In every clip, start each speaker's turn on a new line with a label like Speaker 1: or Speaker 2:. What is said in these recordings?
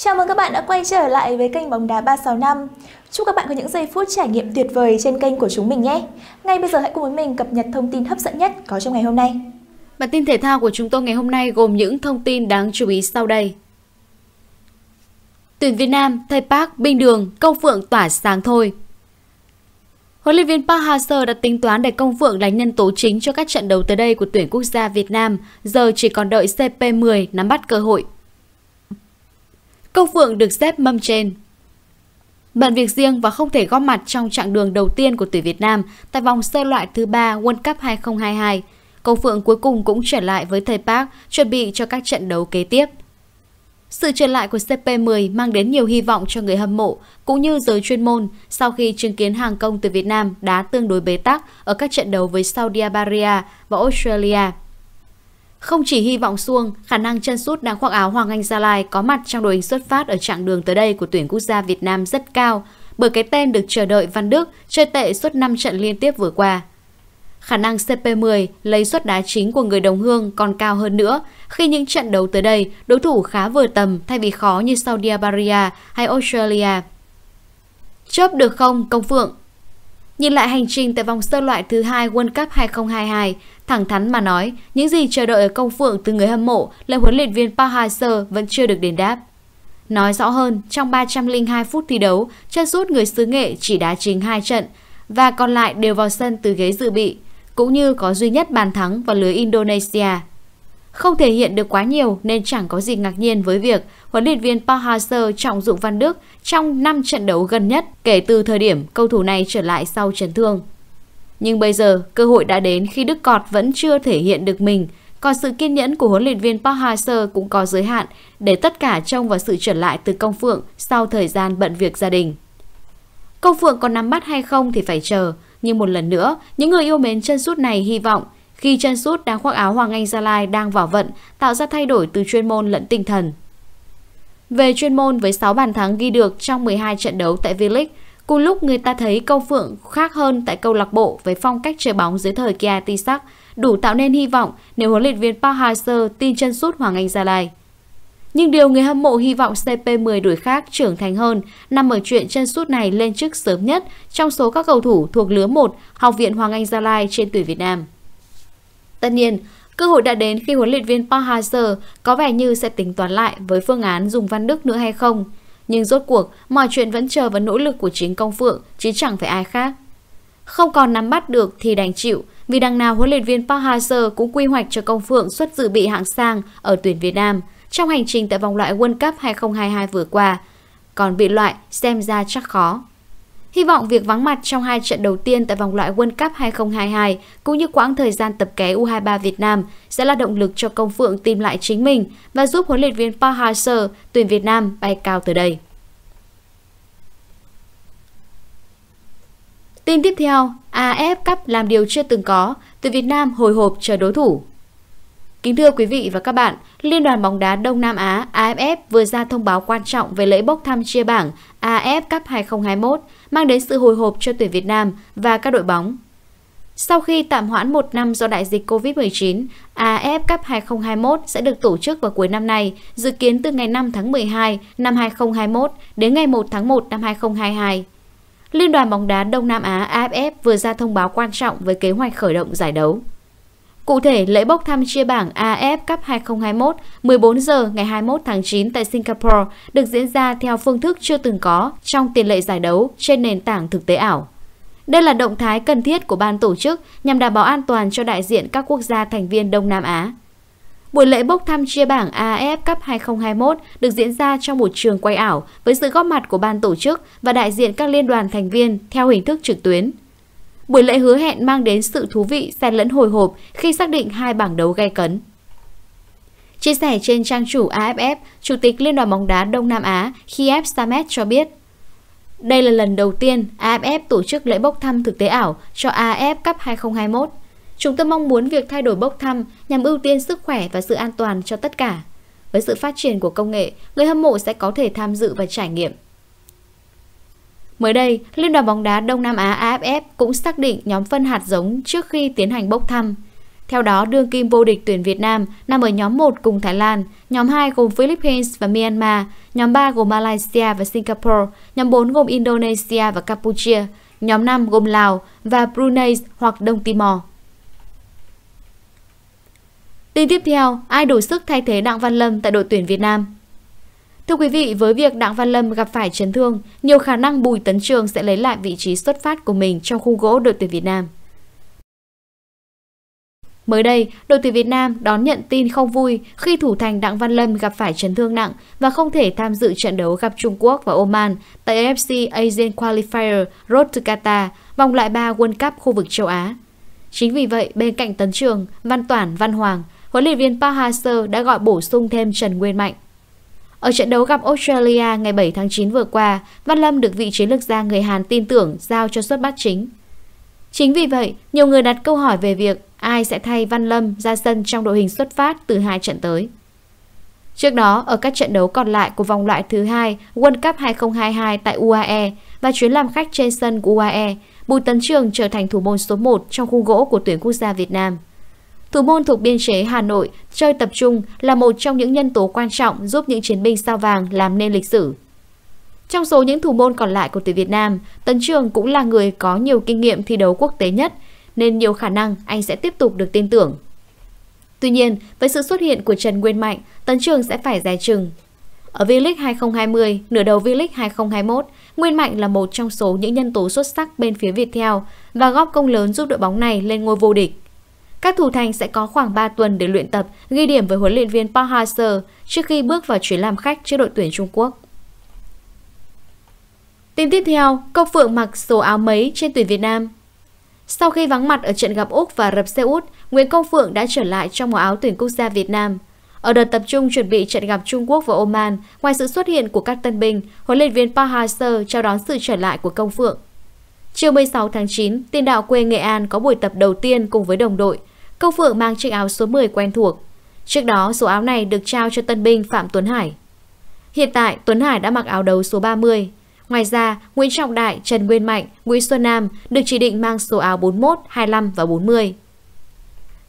Speaker 1: Chào mừng các bạn đã quay trở lại với kênh bóng đá 365. Chúc các bạn có những giây phút trải nghiệm tuyệt vời trên kênh của chúng mình nhé. Ngay bây giờ hãy cùng với mình cập nhật thông tin hấp dẫn nhất có trong ngày hôm nay. Bản tin thể thao của chúng tôi ngày hôm nay gồm những thông tin đáng chú ý sau đây. Tuyển Việt Nam, thầy Park, Bình Đường, Công Phượng tỏa sáng thôi. Huấn luyện viên Park Hang-seo đã tính toán để Công Phượng là nhân tố chính cho các trận đấu tới đây của tuyển quốc gia Việt Nam, giờ chỉ còn đợi CP10 nắm bắt cơ hội. Cô Phượng được xếp mâm trên. Bận việc riêng và không thể góp mặt trong chặng đường đầu tiên của tuyển Việt Nam tại vòng sơ loại thứ ba World Cup 2022, cầu Phượng cuối cùng cũng trở lại với thầy Park chuẩn bị cho các trận đấu kế tiếp. Sự trở lại của CP10 mang đến nhiều hy vọng cho người hâm mộ cũng như giới chuyên môn sau khi chứng kiến hàng công từ Việt Nam đá tương đối bế tắc ở các trận đấu với Saudi Arabia và Australia. Không chỉ hy vọng xuông, khả năng chân sút đang khoác áo Hoàng Anh Gia Lai có mặt trong đội hình xuất phát ở chặng đường tới đây của tuyển quốc gia Việt Nam rất cao, bởi cái tên được chờ đợi Văn Đức chơi tệ suốt 5 trận liên tiếp vừa qua. Khả năng CP10 lấy suất đá chính của người đồng hương còn cao hơn nữa khi những trận đấu tới đây đối thủ khá vừa tầm thay vì khó như Saudi Arabia hay Australia. Chớp được không, Công Phượng? Nhìn lại hành trình tại vòng sơ loại thứ hai World Cup 2022, Thẳng thắn mà nói, những gì chờ đợi ở công phượng từ người hâm mộ là huấn luyện viên Park hang vẫn chưa được đền đáp. Nói rõ hơn, trong 302 phút thi đấu, chân rút người xứ nghệ chỉ đá chính hai trận và còn lại đều vào sân từ ghế dự bị, cũng như có duy nhất bàn thắng vào lưới Indonesia. Không thể hiện được quá nhiều nên chẳng có gì ngạc nhiên với việc huấn luyện viên Park hang trọng dụng Văn Đức trong 5 trận đấu gần nhất kể từ thời điểm cầu thủ này trở lại sau chấn thương. Nhưng bây giờ, cơ hội đã đến khi Đức Cọt vẫn chưa thể hiện được mình, còn sự kiên nhẫn của huấn luyện viên Park Hang-seo cũng có giới hạn để tất cả trông vào sự trở lại từ Công Phượng sau thời gian bận việc gia đình. Công Phượng còn nắm bắt hay không thì phải chờ, nhưng một lần nữa, những người yêu mến chân sút này hy vọng khi chân sút đang khoác áo Hoàng Anh Gia Lai đang vào vận, tạo ra thay đổi từ chuyên môn lẫn tinh thần. Về chuyên môn với 6 bàn thắng ghi được trong 12 trận đấu tại V-League, Cùng lúc người ta thấy câu Phượng khác hơn tại câu lạc bộ với phong cách chơi bóng dưới thời Kia Tisak, đủ tạo nên hy vọng nếu huấn luyện viên Park hang tin chân sút Hoàng Anh Gia Lai. Nhưng điều người hâm mộ hy vọng CP10 đuổi khác trưởng thành hơn nằm ở chuyện chân sút này lên chức sớm nhất trong số các cầu thủ thuộc lứa 1 Học viện Hoàng Anh Gia Lai trên tuyển Việt Nam. Tất nhiên, cơ hội đã đến khi huấn luyện viên Park hang có vẻ như sẽ tính toán lại với phương án dùng Văn Đức nữa hay không – nhưng rốt cuộc, mọi chuyện vẫn chờ vào nỗ lực của chính công phượng, chứ chẳng phải ai khác. Không còn nắm bắt được thì đành chịu, vì đằng nào huấn luyện viên Park Hang-seo cũng quy hoạch cho công phượng xuất dự bị hạng sang ở tuyển Việt Nam trong hành trình tại vòng loại World Cup 2022 vừa qua. Còn bị loại xem ra chắc khó. Hy vọng việc vắng mặt trong hai trận đầu tiên tại vòng loại World Cup 2022 cũng như quãng thời gian tập ké U23 Việt Nam sẽ là động lực cho Công Phượng tìm lại chính mình và giúp huấn luyện viên Park Hang-seo tuyển Việt Nam bay cao từ đây. Tin tiếp theo, AF Cup làm điều chưa từng có, tuyển Việt Nam hồi hộp chờ đối thủ. Kính thưa quý vị và các bạn, Liên đoàn bóng đá Đông Nam Á AFF vừa ra thông báo quan trọng về lễ bốc thăm chia bảng AF Cup 2021 mang đến sự hồi hộp cho tuyển Việt Nam và các đội bóng. Sau khi tạm hoãn một năm do đại dịch COVID-19, AF Cup 2021 sẽ được tổ chức vào cuối năm nay, dự kiến từ ngày 5 tháng 12 năm 2021 đến ngày 1 tháng 1 năm 2022. Liên đoàn bóng đá Đông Nam Á AFF vừa ra thông báo quan trọng với kế hoạch khởi động giải đấu. Cụ thể, lễ bốc thăm chia bảng AF Cup 2021 14 giờ ngày 21 tháng 9 tại Singapore được diễn ra theo phương thức chưa từng có trong tiền lệ giải đấu trên nền tảng thực tế ảo. Đây là động thái cần thiết của ban tổ chức nhằm đảm bảo an toàn cho đại diện các quốc gia thành viên Đông Nam Á. Buổi lễ bốc thăm chia bảng AF Cup 2021 được diễn ra trong một trường quay ảo với sự góp mặt của ban tổ chức và đại diện các liên đoàn thành viên theo hình thức trực tuyến. Buổi lễ hứa hẹn mang đến sự thú vị xen lẫn hồi hộp khi xác định hai bảng đấu gay cấn. Chia sẻ trên trang chủ AFF, Chủ tịch Liên đoàn bóng đá Đông Nam Á Kiev Samet cho biết, đây là lần đầu tiên AFF tổ chức lễ bốc thăm thực tế ảo cho AFF Cup 2021. Chúng tôi mong muốn việc thay đổi bốc thăm nhằm ưu tiên sức khỏe và sự an toàn cho tất cả. Với sự phát triển của công nghệ, người hâm mộ sẽ có thể tham dự và trải nghiệm. Mới đây, Liên đoàn bóng đá Đông Nam Á AFF cũng xác định nhóm phân hạt giống trước khi tiến hành bốc thăm. Theo đó, đương kim vô địch tuyển Việt Nam nằm ở nhóm 1 cùng Thái Lan, nhóm 2 gồm Philippines và Myanmar, nhóm 3 gồm Malaysia và Singapore, nhóm 4 gồm Indonesia và Campuchia, nhóm 5 gồm Lào và Brunei hoặc Đông Timor. Tin tiếp theo, ai đủ sức thay thế Đặng Văn Lâm tại đội tuyển Việt Nam? Thưa quý vị, với việc Đặng Văn Lâm gặp phải chấn thương, nhiều khả năng Bùi Tấn Trường sẽ lấy lại vị trí xuất phát của mình trong khung gỗ đội tuyển Việt Nam. Mới đây, đội tuyển Việt Nam đón nhận tin không vui khi thủ thành Đặng Văn Lâm gặp phải chấn thương nặng và không thể tham dự trận đấu gặp Trung Quốc và Oman tại AFC Asian Qualifier Road to Qatar, vòng loại 3 World Cup khu vực châu Á. Chính vì vậy, bên cạnh Tấn Trường, Văn Toản, Văn Hoàng, huấn luyện viên Park Hang-seo đã gọi bổ sung thêm Trần Nguyên Mạnh. Ở trận đấu gặp Australia ngày 7 tháng 9 vừa qua, Văn Lâm được vị trí lược gia người Hàn tin tưởng giao cho xuất bát chính. Chính vì vậy, nhiều người đặt câu hỏi về việc ai sẽ thay Văn Lâm ra sân trong đội hình xuất phát từ hai trận tới. Trước đó, ở các trận đấu còn lại của vòng loại thứ hai World Cup 2022 tại UAE và chuyến làm khách trên sân của UAE, Bùi Tấn Trường trở thành thủ môn số 1 trong khu gỗ của tuyển quốc gia Việt Nam. Thủ môn thuộc biên chế Hà Nội chơi tập trung là một trong những nhân tố quan trọng giúp những chiến binh sao vàng làm nên lịch sử. Trong số những thủ môn còn lại của tuyển Việt Nam, Tấn Trường cũng là người có nhiều kinh nghiệm thi đấu quốc tế nhất, nên nhiều khả năng anh sẽ tiếp tục được tin tưởng. Tuy nhiên, với sự xuất hiện của Trần Nguyên Mạnh, Tấn Trường sẽ phải giải chừng. Ở V-League 2020, nửa đầu V-League 2021, Nguyên Mạnh là một trong số những nhân tố xuất sắc bên phía Viettel và góp công lớn giúp đội bóng này lên ngôi vô địch. Các thủ thành sẽ có khoảng 3 tuần để luyện tập, ghi điểm với huấn luyện viên Park Hang-seo trước khi bước vào chuyến làm khách trước đội tuyển Trung Quốc. Tin tiếp theo, Công Phượng mặc số áo mấy trên tuyển Việt Nam Sau khi vắng mặt ở trận gặp Úc và rập xe út, Nguyễn Công Phượng đã trở lại trong màu áo tuyển quốc gia Việt Nam. Ở đợt tập trung chuẩn bị trận gặp Trung Quốc và Oman, ngoài sự xuất hiện của các tân binh, huấn luyện viên Park Hang-seo chào đón sự trở lại của Công Phượng. Chiều 16 tháng 9, tiền đạo quê Nghệ An có buổi tập đầu tiên cùng với đồng đội Câu Phượng mang chiếc áo số 10 quen thuộc. Trước đó, số áo này được trao cho tân binh Phạm Tuấn Hải. Hiện tại, Tuấn Hải đã mặc áo đấu số 30. Ngoài ra, Nguyễn Trọng Đại, Trần Nguyên Mạnh, Nguyễn Xuân Nam được chỉ định mang số áo 41, 25 và 40.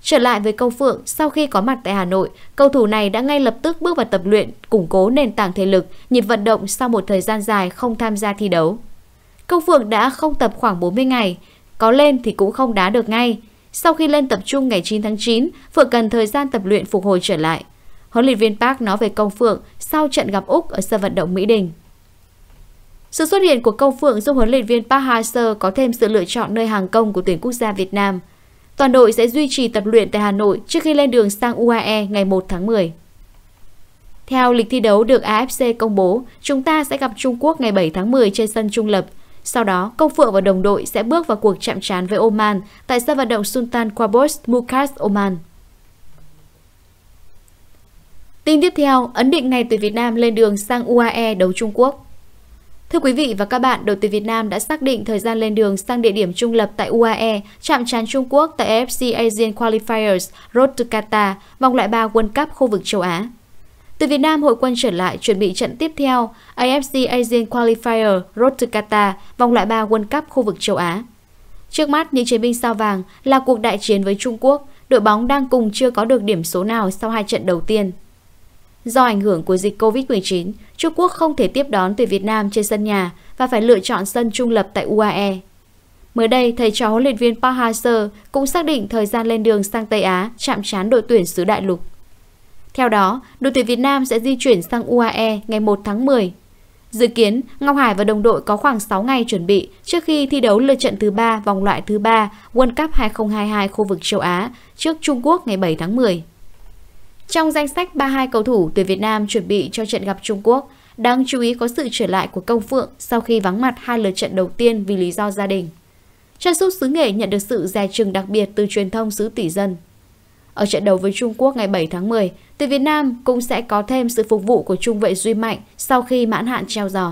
Speaker 1: Trở lại với Câu Phượng, sau khi có mặt tại Hà Nội, cầu thủ này đã ngay lập tức bước vào tập luyện, củng cố nền tảng thể lực, nhịp vận động sau một thời gian dài không tham gia thi đấu. Câu Phượng đã không tập khoảng 40 ngày, có lên thì cũng không đá được ngay, sau khi lên tập trung ngày 9 tháng 9, Phượng cần thời gian tập luyện phục hồi trở lại. Huấn luyện viên Park nói về Công Phượng sau trận gặp Úc ở sân vận động Mỹ Đình. Sự xuất hiện của Công Phượng giúp huấn luyện viên Park hang có thêm sự lựa chọn nơi hàng công của tuyển quốc gia Việt Nam. Toàn đội sẽ duy trì tập luyện tại Hà Nội trước khi lên đường sang UAE ngày 1 tháng 10. Theo lịch thi đấu được AFC công bố, chúng ta sẽ gặp Trung Quốc ngày 7 tháng 10 trên sân Trung Lập. Sau đó, Công Phượng và đồng đội sẽ bước vào cuộc chạm trán với Oman tại sân vận động Sultan Qaboos Mukas Oman. Tin tiếp theo, ấn định ngày tuyển Việt Nam lên đường sang UAE đấu Trung Quốc. Thưa quý vị và các bạn, đội tuyển Việt Nam đã xác định thời gian lên đường sang địa điểm trung lập tại UAE, chạm trán Trung Quốc tại AFC Asian Qualifiers Road to Qatar, vòng loại 3 World Cup khu vực châu Á. Từ Việt Nam hội quân trở lại chuẩn bị trận tiếp theo AFC Asian Qualifier Road to Qatar vòng loại 3 World Cup khu vực châu Á. Trước mắt, những chiến binh sao vàng là cuộc đại chiến với Trung Quốc, đội bóng đang cùng chưa có được điểm số nào sau hai trận đầu tiên. Do ảnh hưởng của dịch COVID-19, Trung Quốc không thể tiếp đón tuyển Việt Nam trên sân nhà và phải lựa chọn sân trung lập tại UAE. Mới đây, thầy trò huấn luyện viên Park Hang-seo cũng xác định thời gian lên đường sang Tây Á chạm trán đội tuyển xứ đại lục. Theo đó, đội tuyển Việt Nam sẽ di chuyển sang UAE ngày 1 tháng 10. Dự kiến, Ngọc Hải và đồng đội có khoảng 6 ngày chuẩn bị trước khi thi đấu lượt trận thứ 3 vòng loại thứ 3 World Cup 2022 khu vực châu Á trước Trung Quốc ngày 7 tháng 10. Trong danh sách 32 cầu thủ tuyển Việt Nam chuẩn bị cho trận gặp Trung Quốc, đáng chú ý có sự trở lại của Công Phượng sau khi vắng mặt hai lượt trận đầu tiên vì lý do gia đình. Chân sút xứ nghệ nhận được sự dè chừng đặc biệt từ truyền thông xứ tỷ dân. Ở trận đấu với Trung Quốc ngày 7 tháng 10, tuyển Việt Nam cũng sẽ có thêm sự phục vụ của trung vệ Duy Mạnh sau khi mãn hạn treo giò.